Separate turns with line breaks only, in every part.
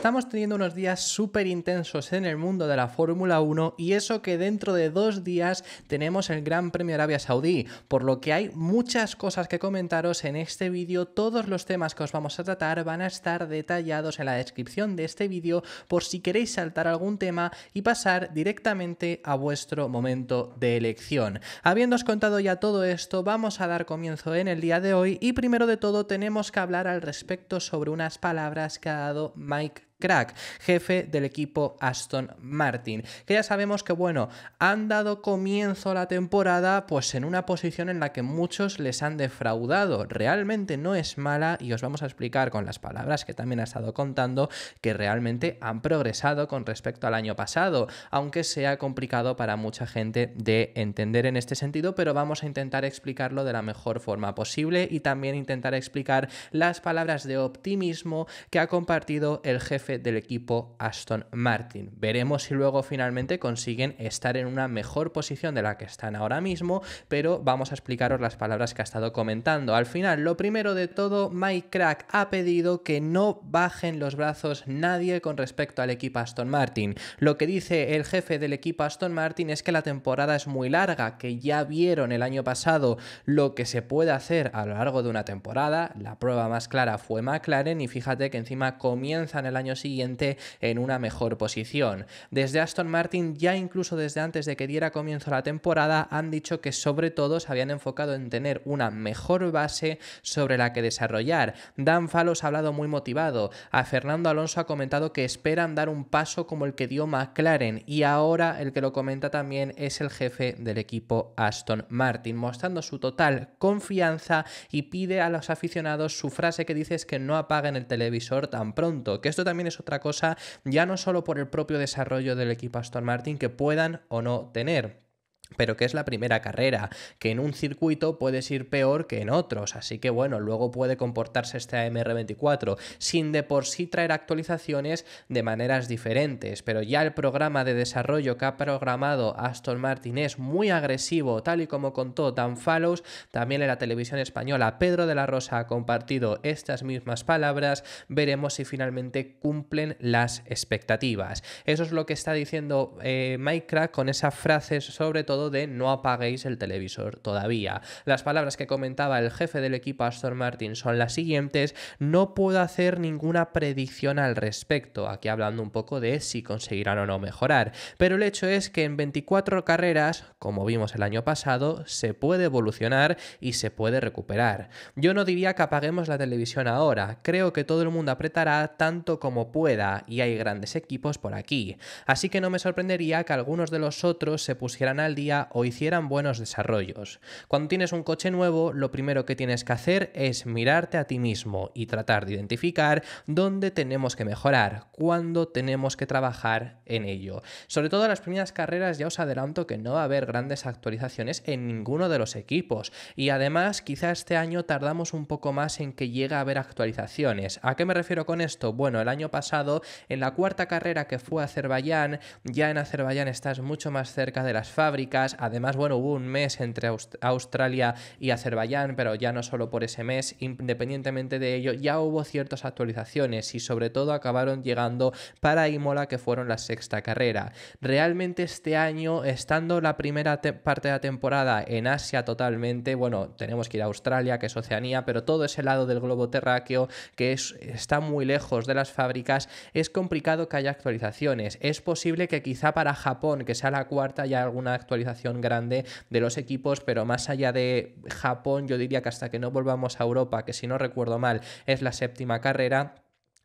Estamos teniendo unos días súper intensos en el mundo de la Fórmula 1 y eso que dentro de dos días tenemos el Gran Premio Arabia Saudí, por lo que hay muchas cosas que comentaros en este vídeo. Todos los temas que os vamos a tratar van a estar detallados en la descripción de este vídeo por si queréis saltar algún tema y pasar directamente a vuestro momento de elección. Habiéndoos contado ya todo esto, vamos a dar comienzo en el día de hoy y primero de todo tenemos que hablar al respecto sobre unas palabras que ha dado Mike crack, jefe del equipo Aston Martin, que ya sabemos que, bueno, han dado comienzo a la temporada pues en una posición en la que muchos les han defraudado. Realmente no es mala y os vamos a explicar con las palabras que también ha estado contando que realmente han progresado con respecto al año pasado, aunque sea complicado para mucha gente de entender en este sentido, pero vamos a intentar explicarlo de la mejor forma posible y también intentar explicar las palabras de optimismo que ha compartido el jefe del equipo Aston Martin. Veremos si luego finalmente consiguen estar en una mejor posición de la que están ahora mismo, pero vamos a explicaros las palabras que ha estado comentando. Al final, lo primero de todo, Mike Crack ha pedido que no bajen los brazos nadie con respecto al equipo Aston Martin. Lo que dice el jefe del equipo Aston Martin es que la temporada es muy larga, que ya vieron el año pasado lo que se puede hacer a lo largo de una temporada. La prueba más clara fue McLaren y fíjate que encima comienzan el año siguiente en una mejor posición. Desde Aston Martin, ya incluso desde antes de que diera comienzo la temporada, han dicho que sobre todo se habían enfocado en tener una mejor base sobre la que desarrollar. Dan Fallos ha hablado muy motivado. A Fernando Alonso ha comentado que esperan dar un paso como el que dio McLaren y ahora el que lo comenta también es el jefe del equipo Aston Martin, mostrando su total confianza y pide a los aficionados su frase que dice es que no apaguen el televisor tan pronto, que esto también es otra cosa, ya no solo por el propio desarrollo del equipo Aston Martin que puedan o no tener pero que es la primera carrera, que en un circuito puedes ir peor que en otros, así que bueno, luego puede comportarse este AMR24, sin de por sí traer actualizaciones de maneras diferentes, pero ya el programa de desarrollo que ha programado Aston Martin es muy agresivo, tal y como contó Dan Fallows, también en la televisión española Pedro de la Rosa ha compartido estas mismas palabras, veremos si finalmente cumplen las expectativas. Eso es lo que está diciendo eh, Mike Crack con esas frases sobre todo de no apaguéis el televisor todavía. Las palabras que comentaba el jefe del equipo Aston Martin son las siguientes, no puedo hacer ninguna predicción al respecto, aquí hablando un poco de si conseguirán o no mejorar, pero el hecho es que en 24 carreras, como vimos el año pasado, se puede evolucionar y se puede recuperar. Yo no diría que apaguemos la televisión ahora, creo que todo el mundo apretará tanto como pueda y hay grandes equipos por aquí, así que no me sorprendería que algunos de los otros se pusieran al día o hicieran buenos desarrollos. Cuando tienes un coche nuevo, lo primero que tienes que hacer es mirarte a ti mismo y tratar de identificar dónde tenemos que mejorar, cuándo tenemos que trabajar en ello. Sobre todo en las primeras carreras ya os adelanto que no va a haber grandes actualizaciones en ninguno de los equipos y además quizá este año tardamos un poco más en que llegue a haber actualizaciones. ¿A qué me refiero con esto? Bueno, el año pasado en la cuarta carrera que fue a Azerbaiyán, ya en Azerbaiyán estás mucho más cerca de las fábricas, Además, bueno, hubo un mes entre Australia y Azerbaiyán, pero ya no solo por ese mes, independientemente de ello, ya hubo ciertas actualizaciones y sobre todo acabaron llegando para Imola, que fueron la sexta carrera. Realmente este año, estando la primera parte de la temporada en Asia totalmente, bueno, tenemos que ir a Australia, que es Oceanía, pero todo ese lado del globo terráqueo que está muy lejos de las fábricas, es complicado que haya actualizaciones. Es posible que quizá para Japón, que sea la cuarta, haya alguna actualización grande de los equipos, pero más allá de Japón, yo diría que hasta que no volvamos a Europa, que si no recuerdo mal es la séptima carrera,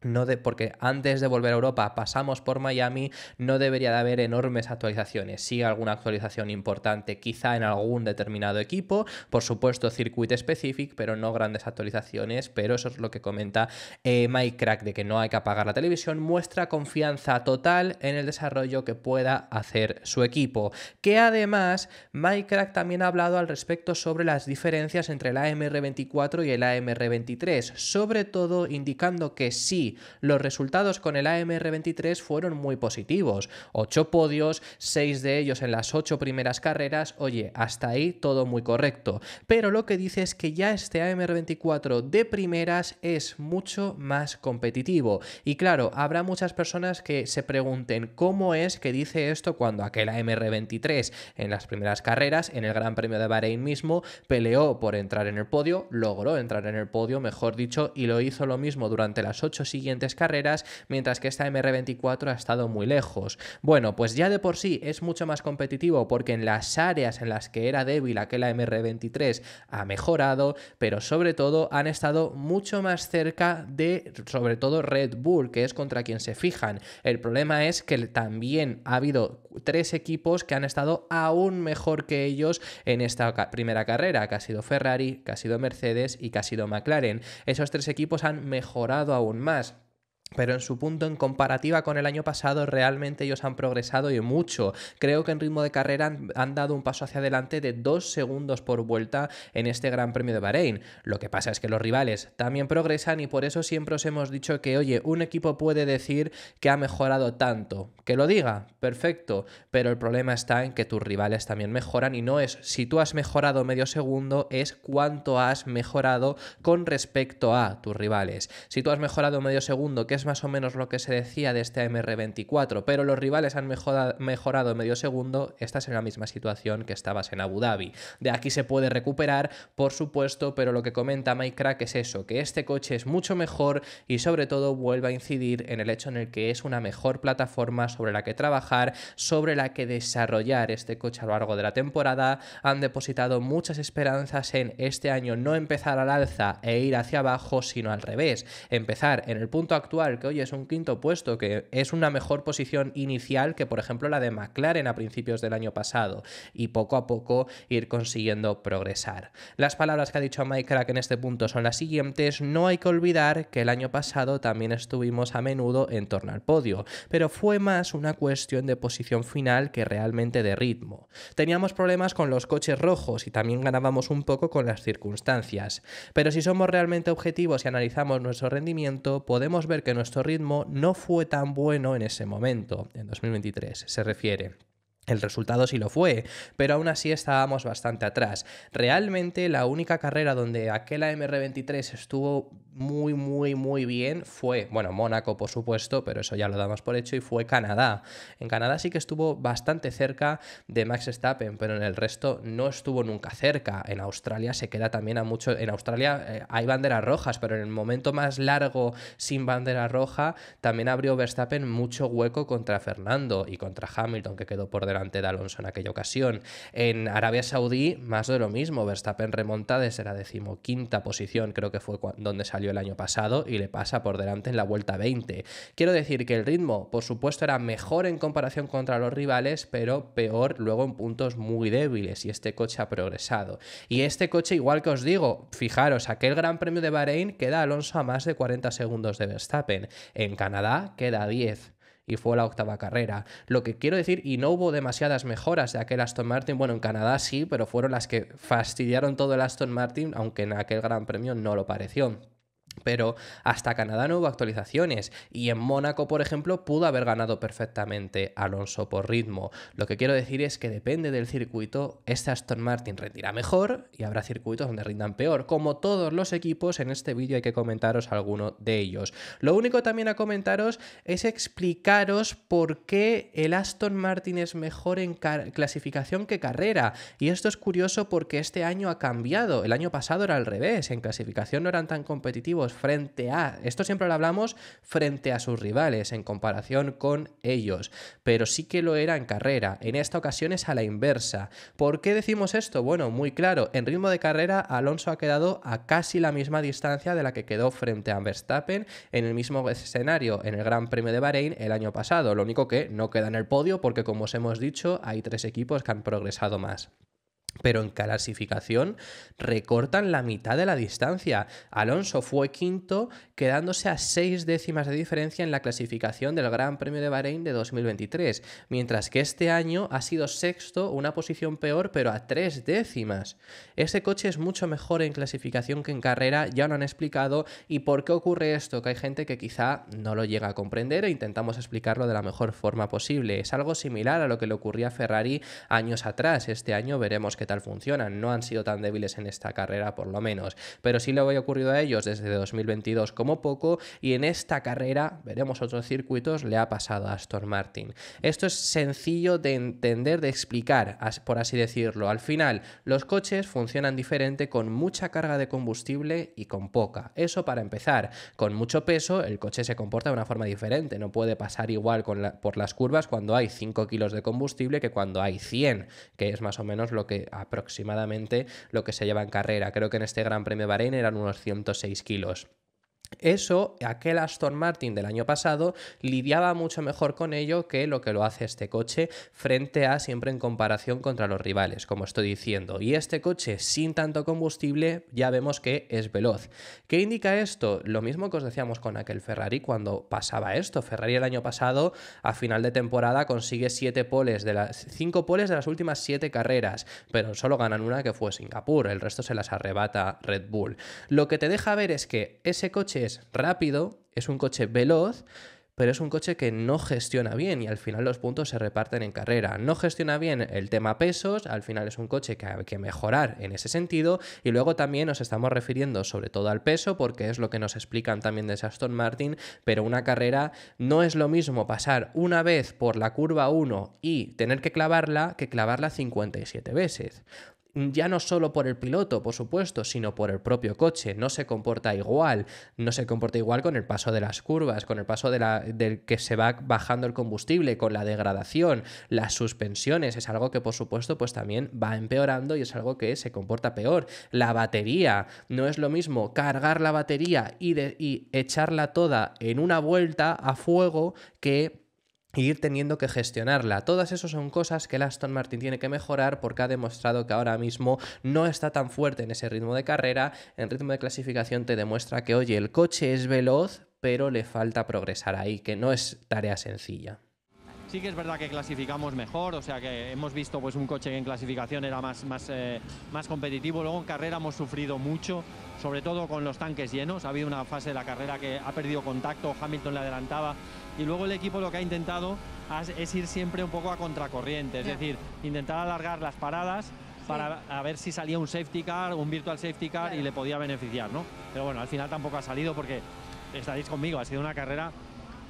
de, porque antes de volver a Europa pasamos por Miami, no debería de haber enormes actualizaciones. Sí, alguna actualización importante, quizá en algún determinado equipo, por supuesto, circuit específico pero no grandes actualizaciones. Pero eso es lo que comenta eh, Mike Crack de que no hay que apagar la televisión. Muestra confianza total en el desarrollo que pueda hacer su equipo. Que además, Mike Crack también ha hablado al respecto sobre las diferencias entre el AMR24 y el AMR23, sobre todo indicando que sí los resultados con el AMR23 fueron muy positivos. 8 podios, 6 de ellos en las 8 primeras carreras, oye, hasta ahí todo muy correcto. Pero lo que dice es que ya este AMR24 de primeras es mucho más competitivo. Y claro, habrá muchas personas que se pregunten cómo es que dice esto cuando aquel AMR23 en las primeras carreras, en el Gran Premio de Bahrein mismo, peleó por entrar en el podio, logró entrar en el podio, mejor dicho, y lo hizo lo mismo durante las 8 siguientes carreras, mientras que esta MR24 ha estado muy lejos. Bueno, pues ya de por sí es mucho más competitivo porque en las áreas en las que era débil aquella MR23 ha mejorado, pero sobre todo han estado mucho más cerca de, sobre todo, Red Bull, que es contra quien se fijan. El problema es que también ha habido tres equipos que han estado aún mejor que ellos en esta primera carrera, que ha sido Ferrari, que ha sido Mercedes y que ha sido McLaren. Esos tres equipos han mejorado aún más. Pero en su punto, en comparativa con el año pasado, realmente ellos han progresado y mucho. Creo que en ritmo de carrera han, dado un paso hacia adelante de dos segundos por vuelta en este Gran Premio de Bahrein. Lo que pasa es que los rivales también progresan y por eso siempre os hemos dicho que, oye, un equipo puede decir que ha mejorado tanto. Que lo diga, perfecto. Pero el problema está en que tus rivales también mejoran y no es si tú has mejorado medio segundo, es cuánto has mejorado con respecto a tus rivales. Si tú has mejorado medio segundo, que es más o menos lo que se decía de este MR24, pero los rivales han mejorado, mejorado medio segundo, estás en la misma situación que estabas en Abu Dhabi. De aquí se puede recuperar, por supuesto, pero lo que comenta Mike Crack es eso, que este coche es mucho mejor y sobre todo vuelve a incidir en el hecho en el que es una mejor plataforma sobre la que trabajar, sobre la que desarrollar este coche a lo largo de la temporada. Han depositado muchas esperanzas en este año no empezar al alza e ir hacia abajo, sino al revés, empezar en el punto actual que hoy es un quinto puesto, que es una mejor posición inicial que, por ejemplo, la de McLaren a principios del año pasado, y poco a poco ir consiguiendo progresar. Las palabras que ha dicho Mike Crack en este punto son las siguientes. No hay que olvidar que el año pasado también estuvimos a menudo en torno al podio, pero fue más una cuestión de posición final que realmente de ritmo. Teníamos problemas con los coches rojos y también ganábamos un poco con las circunstancias, pero si somos realmente objetivos y analizamos nuestro rendimiento, podemos ver que nuestro ritmo no fue tan bueno en ese momento, en 2023, se refiere. El resultado sí lo fue, pero aún así estábamos bastante atrás. Realmente la única carrera donde aquel mr 23 estuvo muy, muy, muy bien fue, bueno, Mónaco por supuesto, pero eso ya lo damos por hecho, y fue Canadá. En Canadá sí que estuvo bastante cerca de Max Verstappen, pero en el resto no estuvo nunca cerca. En Australia se queda también a mucho, en Australia eh, hay banderas rojas, pero en el momento más largo sin bandera roja también abrió Verstappen mucho hueco contra Fernando y contra Hamilton, que quedó por delante de Alonso en aquella ocasión. En Arabia Saudí, más de lo mismo, Verstappen remonta desde la decimoquinta posición, creo que fue donde salió el año pasado y le pasa por delante en la vuelta 20. Quiero decir que el ritmo, por supuesto, era mejor en comparación contra los rivales, pero peor luego en puntos muy débiles y este coche ha progresado. Y este coche, igual que os digo, fijaros, aquel Gran Premio de Bahrein queda Alonso a más de 40 segundos de Verstappen. En Canadá queda 10 y fue la octava carrera. Lo que quiero decir, y no hubo demasiadas mejoras de aquel Aston Martin, bueno, en Canadá sí, pero fueron las que fastidiaron todo el Aston Martin, aunque en aquel Gran Premio no lo pareció. Pero hasta Canadá no hubo actualizaciones y en Mónaco, por ejemplo, pudo haber ganado perfectamente Alonso por ritmo. Lo que quiero decir es que depende del circuito, este Aston Martin rendirá mejor y habrá circuitos donde rindan peor. Como todos los equipos, en este vídeo hay que comentaros alguno de ellos. Lo único también a comentaros es explicaros por qué el Aston Martin es mejor en clasificación que carrera. Y esto es curioso porque este año ha cambiado. El año pasado era al revés, en clasificación no eran tan competitivos frente a, esto siempre lo hablamos, frente a sus rivales, en comparación con ellos, pero sí que lo era en carrera, en esta ocasión es a la inversa. ¿Por qué decimos esto? Bueno, muy claro, en ritmo de carrera Alonso ha quedado a casi la misma distancia de la que quedó frente a Verstappen en el mismo escenario, en el Gran Premio de Bahrein el año pasado, lo único que no queda en el podio porque como os hemos dicho, hay tres equipos que han progresado más pero en clasificación recortan la mitad de la distancia. Alonso fue quinto, quedándose a seis décimas de diferencia en la clasificación del Gran Premio de Bahrein de 2023, mientras que este año ha sido sexto, una posición peor, pero a tres décimas. Ese coche es mucho mejor en clasificación que en carrera, ya lo han explicado, y por qué ocurre esto, que hay gente que quizá no lo llega a comprender e intentamos explicarlo de la mejor forma posible. Es algo similar a lo que le ocurría a Ferrari años atrás. Este año veremos que tal funcionan. No han sido tan débiles en esta carrera, por lo menos. Pero sí le había ocurrido a ellos desde 2022 como poco, y en esta carrera, veremos otros circuitos, le ha pasado a Aston Martin. Esto es sencillo de entender, de explicar, por así decirlo. Al final, los coches funcionan diferente con mucha carga de combustible y con poca. Eso para empezar. Con mucho peso, el coche se comporta de una forma diferente. No puede pasar igual por las curvas cuando hay 5 kilos de combustible que cuando hay 100, que es más o menos lo que aproximadamente lo que se lleva en carrera. Creo que en este Gran Premio Bahrein eran unos 106 kilos. Eso, aquel Aston Martin del año pasado lidiaba mucho mejor con ello que lo que lo hace este coche frente a siempre en comparación contra los rivales, como estoy diciendo. Y este coche sin tanto combustible ya vemos que es veloz. ¿Qué indica esto? Lo mismo que os decíamos con aquel Ferrari cuando pasaba esto. Ferrari el año pasado a final de temporada consigue 7 poles de las 5 poles de las últimas 7 carreras, pero solo ganan una que fue Singapur, el resto se las arrebata Red Bull. Lo que te deja ver es que ese coche es rápido, es un coche veloz, pero es un coche que no gestiona bien y al final los puntos se reparten en carrera. No gestiona bien el tema pesos, al final es un coche que hay que mejorar en ese sentido y luego también nos estamos refiriendo sobre todo al peso porque es lo que nos explican también de Aston Martin, pero una carrera no es lo mismo pasar una vez por la curva 1 y tener que clavarla que clavarla 57 veces ya no solo por el piloto, por supuesto, sino por el propio coche. No se comporta igual, no se comporta igual con el paso de las curvas, con el paso de la, del que se va bajando el combustible, con la degradación, las suspensiones, es algo que por supuesto pues también va empeorando y es algo que se comporta peor. La batería, no es lo mismo cargar la batería y, y echarla toda en una vuelta a fuego que y e ir teniendo que gestionarla. Todas esas son cosas que el Aston Martin tiene que mejorar porque ha demostrado que ahora mismo no está tan fuerte en ese ritmo de carrera. En ritmo de clasificación te demuestra que, oye, el coche es veloz, pero le falta progresar ahí, que no es tarea sencilla. Sí que es verdad que clasificamos mejor, o sea que hemos visto pues un coche que en clasificación era más, más, eh, más competitivo, luego en carrera hemos sufrido mucho, sobre todo con los tanques llenos, ha habido una fase de la carrera que ha perdido contacto, Hamilton le adelantaba y luego el equipo lo que ha intentado es ir siempre un poco a contracorriente, es decir, intentar alargar las paradas para ver si salía un safety car, un virtual safety car y le podía beneficiar, ¿no? Pero bueno, al final tampoco ha salido porque estaréis conmigo, ha sido una carrera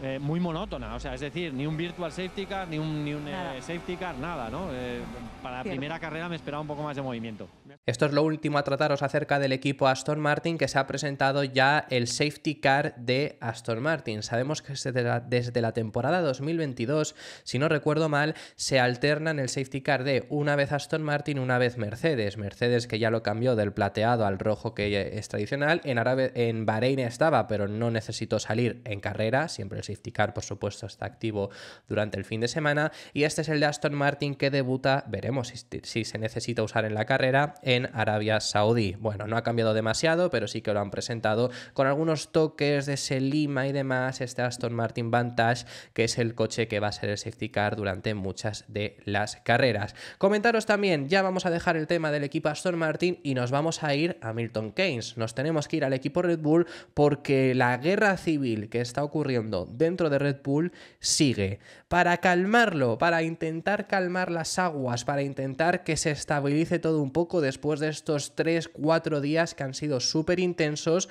eh, muy monótona. O sea, es decir, ni un virtual safety car, ni un, ni un eh, safety car, nada, ¿no? Eh, para la primera carrera me esperaba un poco más de movimiento. Esto es lo último a trataros acerca del equipo Aston Martin, que se ha presentado ya el safety car de Aston Martin. Sabemos que desde la, desde la temporada 2022, si no recuerdo mal, se alternan el safety car de una vez Aston Martin, una vez Mercedes. Mercedes que ya lo cambió del plateado al rojo que es tradicional. En, árabe en Bahrein estaba, pero no necesitó salir en carrera, siempre el safety car, por supuesto, está activo durante el fin de semana. Y este es el de Aston Martin que debuta, veremos si, se necesita usar en la carrera, en Arabia Saudí. Bueno, no ha cambiado demasiado, pero sí que lo han presentado con algunos toques de Selima y demás. Este Aston Martin Vantage, que es el coche que va a ser el safety car durante muchas de las carreras. Comentaros también, ya vamos a dejar el tema del equipo Aston Martin y nos vamos a ir a Milton Keynes. Nos tenemos que ir al equipo Red Bull porque la guerra civil que está ocurriendo dentro de Red Bull sigue. Para calmarlo, para intentar calmar las aguas, para intentar que se estabilice todo un poco después de estos 3-4 días que han sido súper intensos,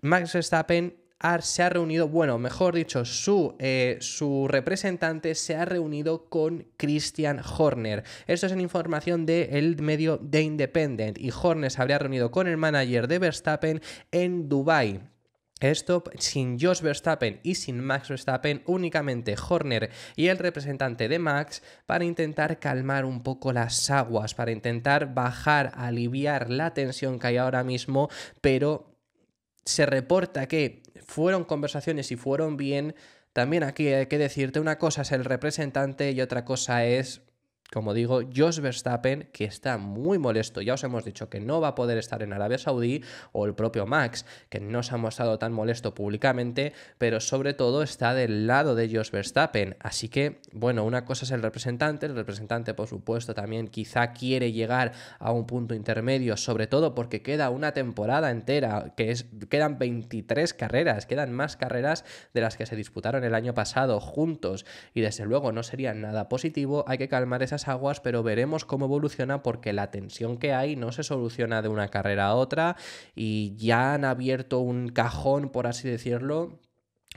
Max Verstappen se ha reunido, bueno, mejor dicho, su, eh, su, representante se ha reunido con Christian Horner. Esto es en información del medio The Independent y Horner se habría reunido con el manager de Verstappen en Dubai. Esto sin Josh Verstappen y sin Max Verstappen, únicamente Horner y el representante de Max para intentar calmar un poco las aguas, para intentar bajar, aliviar la tensión que hay ahora mismo, pero se reporta que fueron conversaciones y fueron bien. También aquí hay que decirte una cosa es el representante y otra cosa es como digo, Jos Verstappen, que está muy molesto, ya os hemos dicho que no va a poder estar en Arabia Saudí, o el propio Max, que no se ha mostrado tan molesto públicamente, pero sobre todo está del lado de Jos Verstappen. Así que, bueno, una cosa es el representante, el representante por supuesto también quizá quiere llegar a un punto intermedio, sobre todo porque queda una temporada entera, que es, quedan 23 carreras, quedan más carreras de las que se disputaron el año pasado juntos, y desde luego no sería nada positivo, hay que calmar esas aguas, pero veremos cómo evoluciona porque la tensión que hay no se soluciona de una carrera a otra y ya han abierto un cajón, por así decirlo,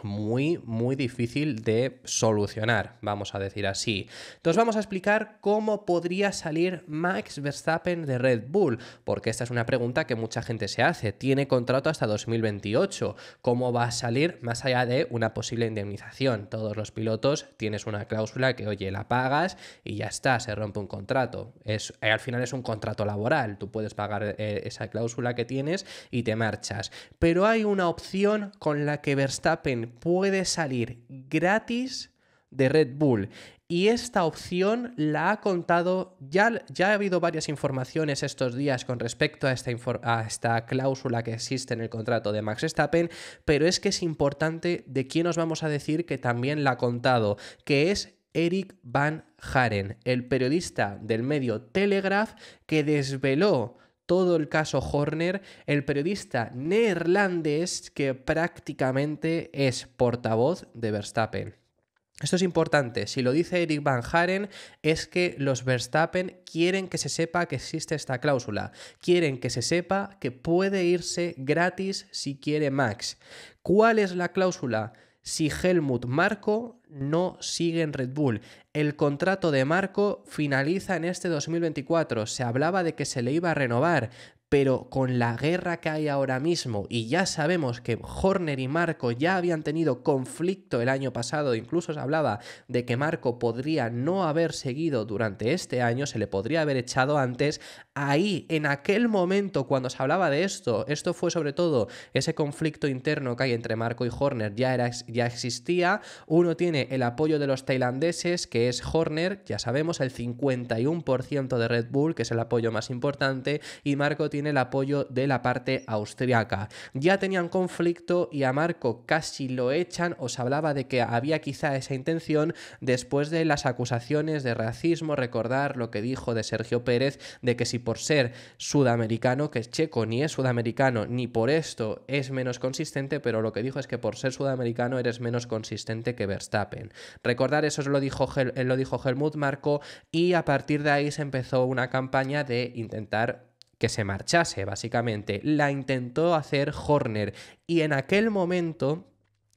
muy, muy difícil de solucionar, vamos a decir así. Entonces vamos a explicar cómo podría salir Max Verstappen de Red Bull, porque esta es una pregunta que mucha gente se hace. Tiene contrato hasta 2028. ¿Cómo va a salir más allá de una posible indemnización? Todos los pilotos tienes una cláusula que, oye, la pagas y ya está, se rompe un contrato. Es, eh, al final es un contrato laboral, tú puedes pagar eh, esa cláusula que tienes y te marchas. Pero hay una opción con la que Verstappen puede salir gratis de Red Bull. Y esta opción la ha contado, ya, ya ha habido varias informaciones estos días con respecto a esta, a esta cláusula que existe en el contrato de Max Stappen, pero es que es importante de quién os vamos a decir que también la ha contado, que es Eric Van Haren, el periodista del medio Telegraph que desveló todo el caso Horner, el periodista neerlandés que prácticamente es portavoz de Verstappen. Esto es importante, si lo dice Eric Van Haren es que los Verstappen quieren que se sepa que existe esta cláusula, quieren que se sepa que puede irse gratis si quiere Max. ¿Cuál es la cláusula? si Helmut Marco no sigue en Red Bull. El contrato de Marco finaliza en este 2024. Se hablaba de que se le iba a renovar, pero con la guerra que hay ahora mismo, y ya sabemos que Horner y Marco ya habían tenido conflicto el año pasado, incluso se hablaba de que Marco podría no haber seguido durante este año, se le podría haber echado antes, ahí, en aquel momento cuando se hablaba de esto, esto fue sobre todo ese conflicto interno que hay entre Marco y Horner, ya, era, ya existía, uno tiene el apoyo de los tailandeses, que es Horner, ya sabemos, el 51% de Red Bull, que es el apoyo más importante, y Marco tiene el apoyo de la parte austriaca. Ya tenían conflicto y a Marco casi lo echan, os hablaba de que había quizá esa intención después de las acusaciones de racismo, recordar lo que dijo de Sergio Pérez, de que si por ser sudamericano, que es checo, ni es sudamericano, ni por esto es menos consistente, pero lo que dijo es que por ser sudamericano eres menos consistente que Verstappen. Recordar eso lo dijo, lo dijo Helmut Marco y a partir de ahí se empezó una campaña de intentar que se marchase, básicamente. La intentó hacer Horner y en aquel momento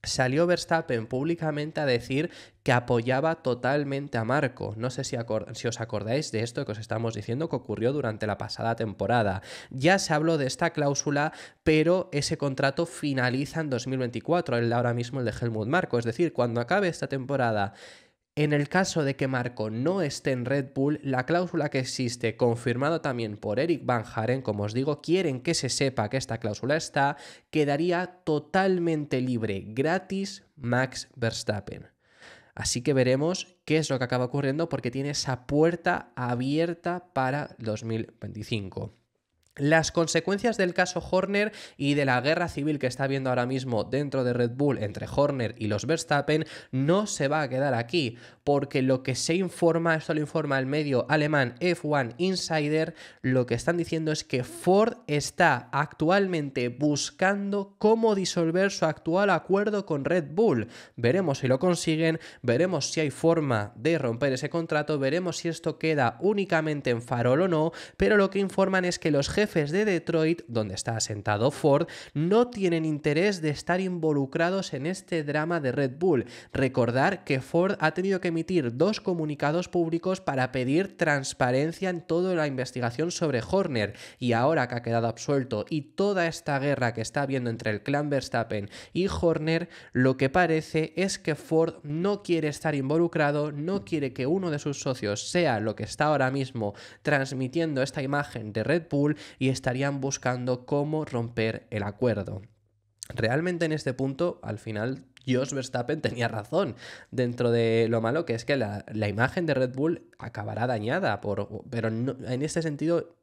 salió Verstappen públicamente a decir que apoyaba totalmente a Marco. No sé si, si, os acordáis de esto que os estamos diciendo que ocurrió durante la pasada temporada. Ya se habló de esta cláusula, pero ese contrato finaliza en 2024, el ahora mismo el de Helmut Marco. Es decir, cuando acabe esta temporada en el caso de que Marco no esté en Red Bull, la cláusula que existe, confirmado también por Eric Van Haren, como os digo, quieren que se sepa que esta cláusula está, quedaría totalmente libre, gratis, Max Verstappen. Así que veremos qué es lo que acaba ocurriendo porque tiene esa puerta abierta para 2025 las consecuencias del caso Horner y de la guerra civil que está habiendo ahora mismo dentro de Red Bull entre Horner y los Verstappen no se va a quedar aquí, porque lo que se informa, esto lo informa el medio alemán F1 Insider, lo que están diciendo es que Ford está actualmente buscando cómo disolver su actual acuerdo con Red Bull. Veremos si lo consiguen, veremos si hay forma de romper ese contrato, veremos si esto queda únicamente en farol o no, pero lo que informan es que los jefes de Detroit, donde está asentado Ford, no tienen interés de estar involucrados en este drama de Red Bull. Recordar que Ford ha tenido que emitir dos comunicados públicos para pedir transparencia en toda la investigación sobre Horner y ahora que ha quedado absuelto y toda esta guerra que está habiendo entre el clan Verstappen y Horner, lo que parece es que Ford no quiere estar involucrado, no quiere que uno de sus socios sea lo que está ahora mismo transmitiendo esta imagen de Red Bull y estarían buscando cómo romper el acuerdo. Realmente en este punto, al final, Josh Verstappen tenía razón, dentro de lo malo que es que la, imagen de Red Bull acabará dañada, por, pero en este sentido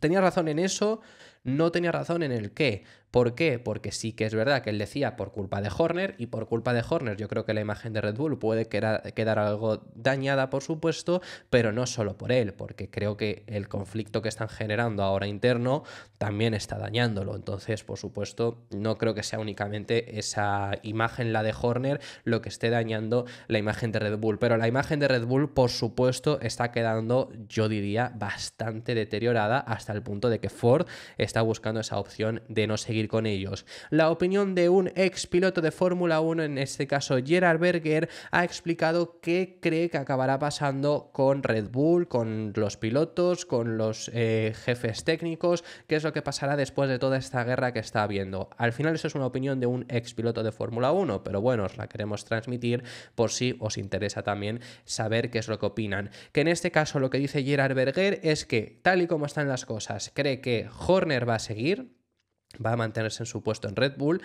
tenía razón en eso, no tenía razón en el qué. ¿Por qué? Porque sí que es verdad que él decía por culpa de Horner y por culpa de Horner yo creo que la imagen de Red Bull puede quedar algo dañada, por supuesto, pero no solo por él, porque creo que el conflicto que están generando ahora interno también está dañándolo. Entonces, por supuesto, no creo que sea únicamente esa imagen, la de Horner, lo que esté dañando la imagen de Red Bull. Pero la imagen de Red Bull, por supuesto, está quedando, yo diría, bastante deteriorada hasta el punto de que Ford está buscando esa opción de no seguir con ellos. La opinión de un ex piloto de Fórmula 1, en este caso Gerard Berger, ha explicado qué cree que acabará pasando con Red Bull, con los pilotos, con los eh, jefes técnicos, qué es lo que pasará después de toda esta guerra que está habiendo. Al final eso es una opinión de un ex piloto de Fórmula 1, pero bueno, os la queremos transmitir por si os interesa también saber qué es lo que opinan. Que en este caso lo que dice Gerard Berger es que tal y como están las cosas, cree que Horner va a seguir, va a mantenerse en su puesto en Red Bull.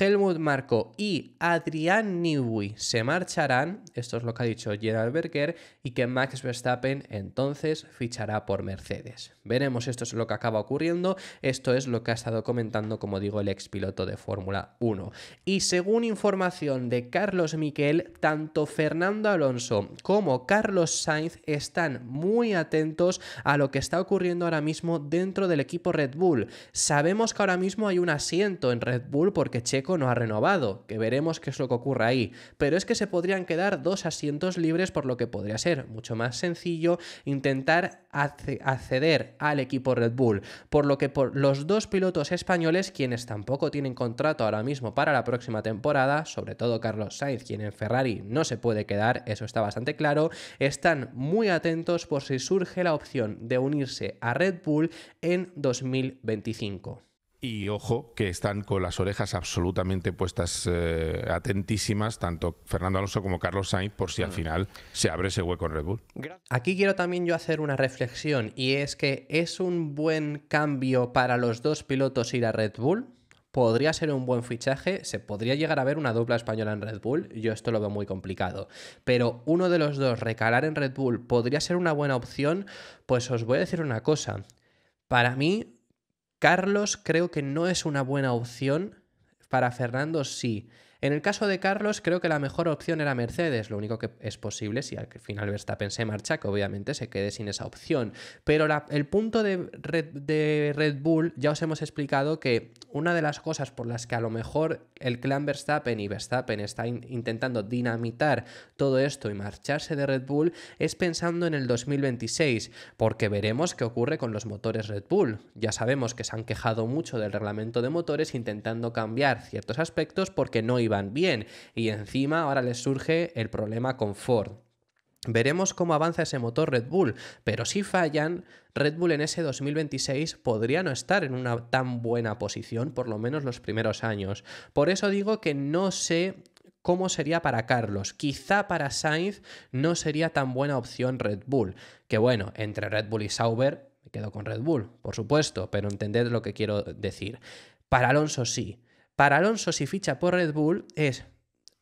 Helmut Marco y Adrián Newey se marcharán, esto es lo que ha dicho Gerald Berger, y que Max Verstappen entonces fichará por Mercedes. Veremos, esto es lo que acaba ocurriendo, esto es lo que ha estado comentando, como digo, el ex piloto de Fórmula 1. Y según información de Carlos Miquel, tanto Fernando Alonso como Carlos Sainz están muy atentos a lo que está ocurriendo ahora mismo dentro del equipo Red Bull. Sabemos que ahora mismo mismo hay un asiento en Red Bull porque Checo no ha renovado, que veremos qué es lo que ocurre ahí. Pero es que se podrían quedar dos asientos libres, por lo que podría ser mucho más sencillo intentar acceder al equipo Red Bull. Por lo que por los dos pilotos españoles, quienes tampoco tienen contrato ahora mismo para la próxima temporada, sobre todo Carlos Sainz, quien en Ferrari no se puede quedar, eso está bastante claro, están muy atentos por si surge la opción de unirse a Red Bull en 2025. Y ojo, que están con las orejas absolutamente puestas eh, atentísimas, tanto Fernando Alonso como Carlos Sainz, por si al final se abre ese hueco en Red Bull. Aquí quiero también yo hacer una reflexión, y es que es un buen cambio para los dos pilotos ir a Red Bull. Podría ser un buen fichaje, se podría llegar a ver una dupla española en Red Bull, yo esto lo veo muy complicado, pero uno de los dos recalar en Red Bull podría ser una buena opción, pues os voy a decir una cosa, para mí Carlos creo que no es una buena opción. Para Fernando sí. En el caso de Carlos, creo que la mejor opción era Mercedes, lo único que es posible si al final Verstappen se marcha, que obviamente se quede sin esa opción. Pero el punto de Red, Bull, ya os hemos explicado que una de las cosas por las que a lo mejor el clan Verstappen y Verstappen está intentando dinamitar todo esto y marcharse de Red Bull es pensando en el 2026, porque veremos qué ocurre con los motores Red Bull. Ya sabemos que se han quejado mucho del reglamento de motores intentando cambiar ciertos aspectos porque no iba bien. Y encima ahora les surge el problema con Ford. Veremos cómo avanza ese motor Red Bull, pero si fallan, Red Bull en ese 2026 podría no estar en una tan buena posición, por lo menos los primeros años. Por eso digo que no sé cómo sería para Carlos. Quizá para Sainz no sería tan buena opción Red Bull. Que bueno, entre Red Bull y Sauber me quedo con Red Bull, por supuesto, pero entended lo que quiero decir. Para Alonso sí, para Alonso, si ficha por Red Bull, es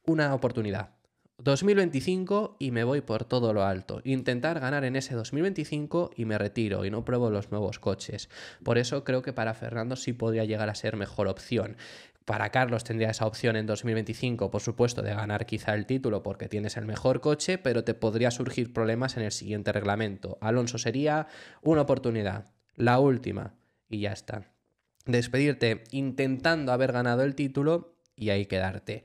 una oportunidad. 2025 y me voy por todo lo alto. Intentar ganar en ese 2025 y me retiro y no pruebo los nuevos coches. Por eso creo que para Fernando sí podría llegar a ser mejor opción. Para Carlos tendría esa opción en 2025, por supuesto, de ganar quizá el título porque tienes el mejor coche, pero te podría surgir problemas en el siguiente reglamento. Alonso sería una oportunidad, la última, y ya está despedirte intentando haber ganado el título y ahí quedarte.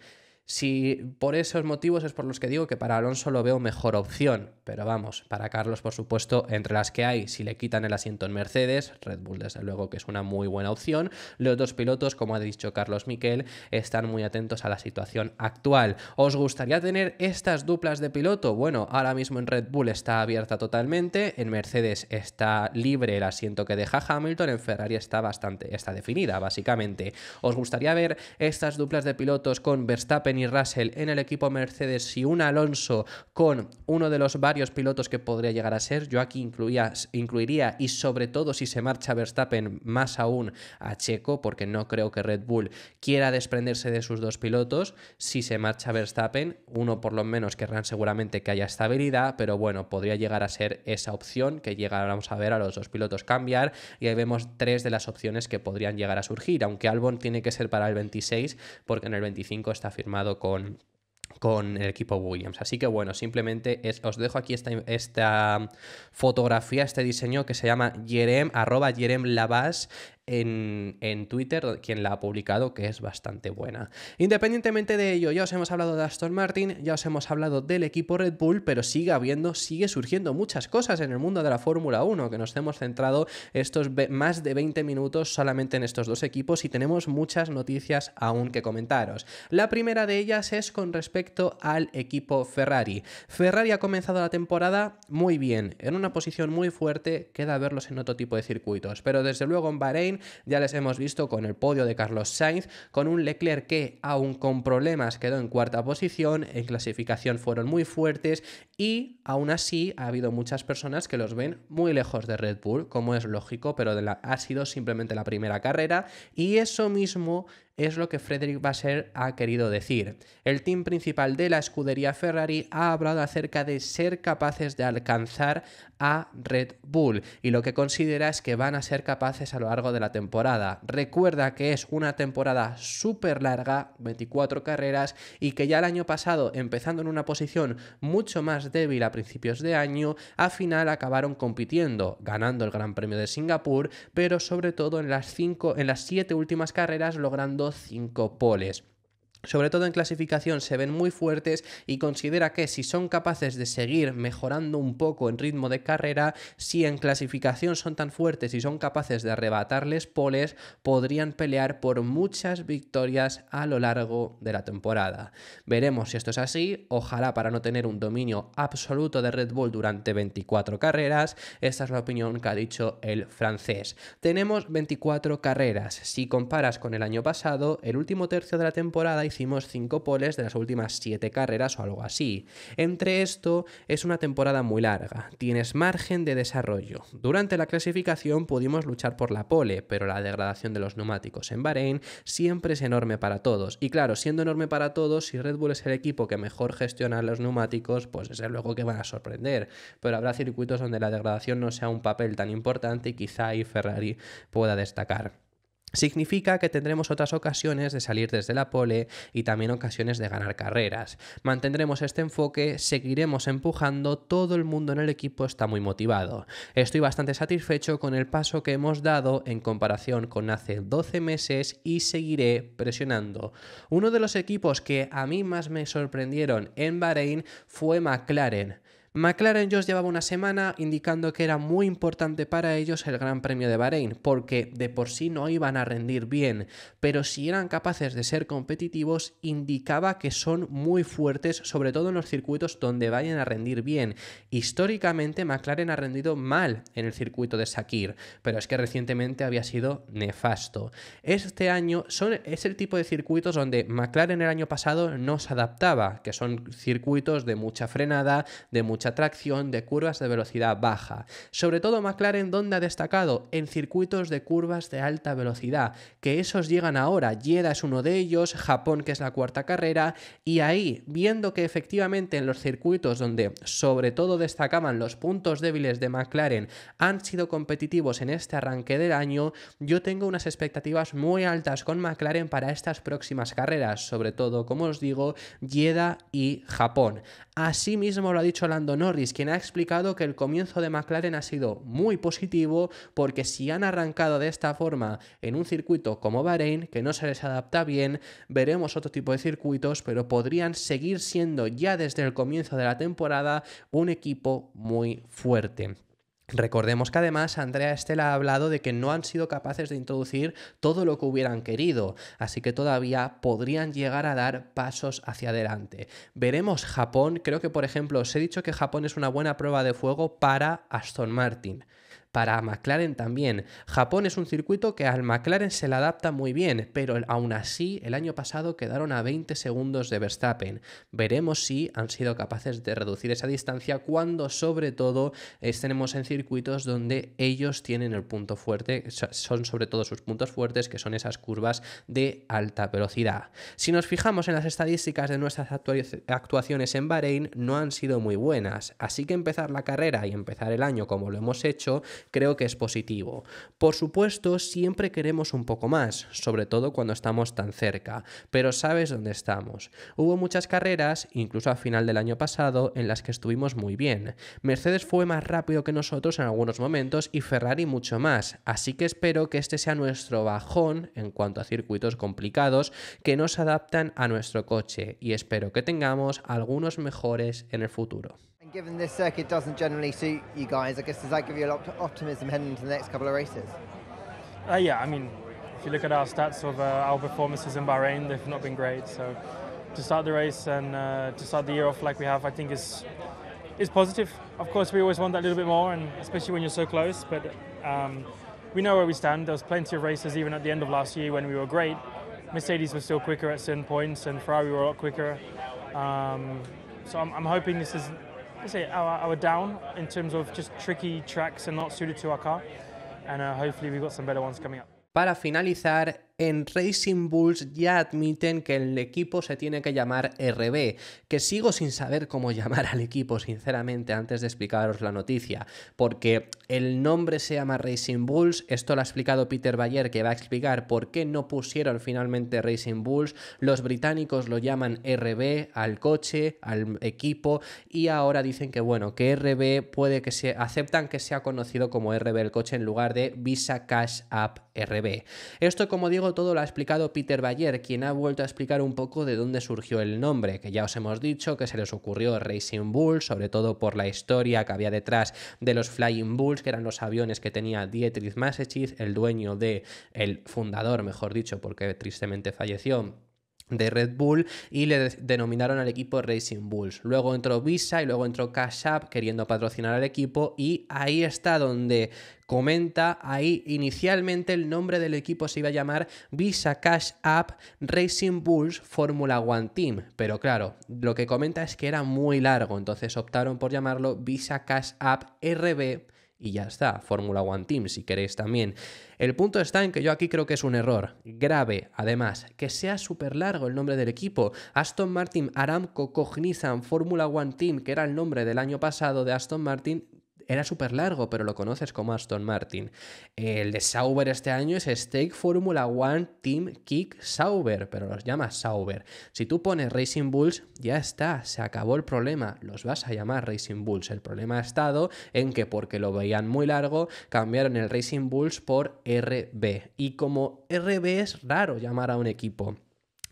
Si por esos motivos es por los que digo que para Alonso lo veo mejor opción, pero vamos, para Carlos por supuesto, entre las que hay, si le quitan el asiento en Mercedes, Red Bull desde luego que es una muy buena opción, los dos pilotos, como ha dicho Carlos Miquel, están muy atentos a la situación actual. ¿Os gustaría tener estas duplas de piloto? Bueno, ahora mismo en Red Bull está abierta totalmente, en Mercedes está libre el asiento que deja Hamilton, en Ferrari está bastante, está definida básicamente. ¿Os gustaría ver estas duplas de pilotos con Verstappen Russell en el equipo Mercedes y un Alonso con uno de los varios pilotos que podría llegar a ser. Yo aquí incluiría y sobre todo si se marcha Verstappen más aún a Checo, porque no creo que Red Bull quiera desprenderse de sus dos pilotos. Si se marcha Verstappen, uno por lo menos querrán seguramente que haya estabilidad, pero bueno, podría llegar a ser esa opción que llegaremos a ver a los dos pilotos cambiar y ahí vemos tres de las opciones que podrían llegar a surgir, aunque Albon tiene que ser para el 26 porque en el 25 está firmado con, con el equipo Williams. Así que bueno, simplemente os dejo aquí esta, esta, fotografía, este diseño que se llama Jerem, arroba Jerem en, Twitter quien la ha publicado, que es bastante buena. Independientemente de ello, ya os hemos hablado de Aston Martin, ya os hemos hablado del equipo Red Bull, pero sigue habiendo, sigue surgiendo muchas cosas en el mundo de la Fórmula 1, que nos hemos centrado estos más de 20 minutos solamente en estos dos equipos y tenemos muchas noticias aún que comentaros. La primera de ellas es con respecto al equipo Ferrari. Ferrari ha comenzado la temporada muy bien, en una posición muy fuerte, queda verlos en otro tipo de circuitos, pero desde luego en Bahrein ya les hemos visto con el podio de Carlos Sainz, con un Leclerc que aún con problemas quedó en cuarta posición, en clasificación fueron muy fuertes y aún así ha habido muchas personas que los ven muy lejos de Red Bull, como es lógico, pero ha sido simplemente la primera carrera y eso mismo es lo que Frederick Vasseur ha querido decir. El team principal de la escudería Ferrari ha hablado acerca de ser capaces de alcanzar a Red Bull y lo que considera es que van a ser capaces a lo largo de la temporada. Recuerda que es una temporada súper larga, 24 carreras, y que ya el año pasado, empezando en una posición mucho más débil a principios de año, a final acabaron compitiendo, ganando el Gran Premio de Singapur, pero sobre todo en las, cinco, en las siete últimas carreras logrando 5 poles sobre todo en clasificación, se ven muy fuertes y considera que si son capaces de seguir mejorando un poco en ritmo de carrera, si en clasificación son tan fuertes y son capaces de arrebatarles poles, podrían pelear por muchas victorias a lo largo de la temporada. Veremos si esto es así, ojalá para no tener un dominio absoluto de Red Bull durante 24 carreras, esta es la opinión que ha dicho el francés. Tenemos 24 carreras, si comparas con el año pasado, el último tercio de la temporada hicimos 5 poles de las últimas 7 carreras o algo así. Entre esto es una temporada muy larga, tienes margen de desarrollo. Durante la clasificación pudimos luchar por la pole, pero la degradación de los neumáticos en Bahrein siempre es enorme para todos. Y claro, siendo enorme para todos, si Red Bull es el equipo que mejor gestiona los neumáticos, pues desde luego que van a sorprender. Pero habrá circuitos donde la degradación no sea un papel tan importante y quizá ahí Ferrari pueda destacar. Significa que tendremos otras ocasiones de salir desde la pole y también ocasiones de ganar carreras. Mantendremos este enfoque, seguiremos empujando, todo el mundo en el equipo está muy motivado. Estoy bastante satisfecho con el paso que hemos dado en comparación con hace 12 meses y seguiré presionando. Uno de los equipos que a mí más me sorprendieron en Bahrein fue McLaren. McLaren ellos, llevaba una semana indicando que era muy importante para ellos el Gran Premio de Bahrein, porque de por sí no iban a rendir bien, pero si eran capaces de ser competitivos, indicaba que son muy fuertes, sobre todo en los circuitos donde vayan a rendir bien. Históricamente, McLaren ha rendido mal en el circuito de Sakir, pero es que recientemente había sido nefasto. Este año es el tipo de circuitos donde McLaren el año pasado no se adaptaba, que son circuitos de mucha frenada, de mucha mucha tracción de curvas de velocidad baja. Sobre todo McLaren donde ha destacado en circuitos de curvas de alta velocidad, que esos llegan ahora, Jeddah es uno de ellos, Japón que es la cuarta carrera, y ahí viendo que efectivamente en los circuitos donde sobre todo destacaban los puntos débiles de McLaren han sido competitivos en este arranque del año, yo tengo unas expectativas muy altas con McLaren para estas próximas carreras, sobre todo como os digo, Jeddah y Japón. Asimismo lo ha dicho Lando Norris, quien ha explicado que el comienzo de McLaren ha sido muy positivo porque si han arrancado de esta forma en un circuito como Bahrein, que no se les adapta bien, veremos otro tipo de circuitos, pero podrían seguir siendo ya desde el comienzo de la temporada un equipo muy fuerte. Recordemos que además Andrea Estela ha hablado de que no han sido capaces de introducir todo lo que hubieran querido, así que todavía podrían llegar a dar pasos hacia adelante. Veremos Japón, creo que por ejemplo os he dicho que Japón es una buena prueba de fuego para Aston Martin. Para McLaren también. Japón es un circuito que al McLaren se le adapta muy bien, pero aún así el año pasado quedaron a 20 segundos de Verstappen. Veremos si han sido capaces de reducir esa distancia cuando sobre todo estemos en circuitos donde ellos tienen el punto fuerte, son sobre todo sus puntos fuertes, que son esas curvas de alta velocidad. Si nos fijamos en las estadísticas de nuestras actuaciones en Bahrein, no han sido muy buenas, así que empezar la carrera y empezar el año como lo hemos hecho creo que es positivo. Por supuesto, siempre queremos un poco más, sobre todo cuando estamos tan cerca, pero sabes dónde estamos. Hubo muchas carreras, incluso a final del año pasado, en las que estuvimos muy bien. Mercedes fue más rápido que nosotros en algunos momentos y Ferrari mucho más, así que espero que este sea nuestro bajón en cuanto a circuitos complicados que nos adaptan a nuestro coche y espero que tengamos algunos mejores en el futuro. Given this circuit doesn't generally suit you guys, I guess does that give you a lot of optimism heading into the next couple of races? Uh, yeah, I mean, if you look at our stats of uh, our performances in Bahrain, they've not been great. So to start the race and uh, to start the year off like we have, I think is is positive. Of course, we always want that little bit more, and especially when you're so close. But um, we know where we stand. There was plenty of races, even at the end of last year when we were great. Mercedes was still quicker at certain points, and Ferrari were a lot quicker. Um, so I'm, I'm, hoping this is I say our, our down in terms of just tricky tracks and not suited to our car. And uh, hopefully we've got some better ones coming up. Para finalizar, en Racing Bulls ya admiten que el equipo se tiene que llamar RB, que sigo sin saber cómo llamar al equipo, sinceramente, antes de explicaros la noticia, porque el nombre se llama Racing Bulls, esto lo ha explicado Peter Bayer, que va a explicar por qué no pusieron finalmente Racing Bulls, los británicos lo llaman RB al coche, al equipo, y ahora dicen que bueno, que RB puede que se aceptan que sea conocido como RB el coche en lugar de Visa Cash App RB. Esto, como digo, todo lo ha explicado Peter Bayer, quien ha vuelto a explicar un poco de dónde surgió el nombre, que ya os hemos dicho que se les ocurrió Racing Bull, sobre todo por la historia que había detrás de los Flying Bulls, que eran los aviones que tenía Dietrich Masechitz, el dueño de, el fundador, mejor dicho, porque tristemente falleció de Red Bull y le denominaron al equipo Racing Bulls. Luego entró Visa y luego entró Cash App queriendo patrocinar al equipo y ahí está donde comenta, ahí inicialmente el nombre del equipo se iba a llamar Visa Cash App Racing Bulls Formula One Team, pero claro, lo que comenta es que era muy largo, entonces optaron por llamarlo Visa Cash App RB y ya está. Fórmula One Team, si queréis también. El punto está en que yo aquí creo que es un error grave, además, que sea súper largo el nombre del equipo. Aston Martin, Aramco, Cognizant, Fórmula One Team, que era el nombre del año pasado de Aston Martin, era súper largo, pero lo conoces como Aston Martin. El de Sauber este año es Stake Formula One Team Kick Sauber, pero los llamas Sauber. Si tú pones Racing Bulls, ya está, se acabó el problema, los vas a llamar Racing Bulls. El problema ha estado en que porque lo veían muy largo, cambiaron el Racing Bulls por RB. Y como RB es raro llamar a un equipo.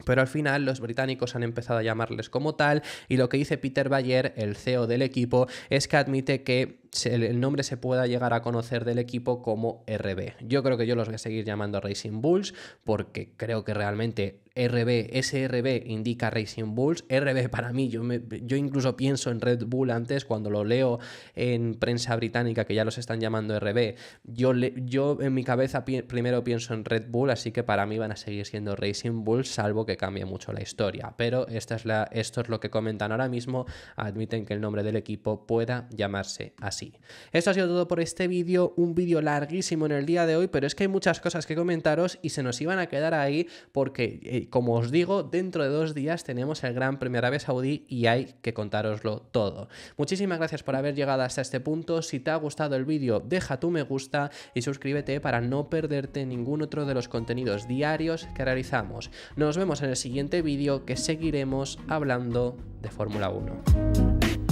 Pero al final los británicos han empezado a llamarles como tal y lo que dice Peter Bayer, el CEO del equipo, es que admite que el nombre se pueda llegar a conocer del equipo como RB. Yo creo que yo los voy a seguir llamando Racing Bulls porque creo que realmente RB, SRB indica Racing Bulls. RB para mí, yo, yo incluso pienso en Red Bull antes cuando lo leo en prensa británica que ya los están llamando RB. Yo, yo en mi cabeza primero pienso en Red Bull, así que para mí van a seguir siendo Racing Bulls, salvo que cambie mucho la historia. Pero esta es la, esto es lo que comentan ahora mismo. Admiten que el nombre del equipo pueda llamarse así. Esto ha sido todo por este vídeo, un vídeo larguísimo en el día de hoy, pero es que hay muchas cosas que comentaros y se nos iban a quedar ahí porque, eh, como os digo, dentro de dos días tenemos el Gran Premio Arabia Saudí y hay que contároslo todo. Muchísimas gracias por haber llegado hasta este punto, si te ha gustado el vídeo deja tu me gusta y suscríbete para no perderte ningún otro de los contenidos diarios que realizamos. Nos vemos en el siguiente vídeo que seguiremos hablando de Fórmula 1.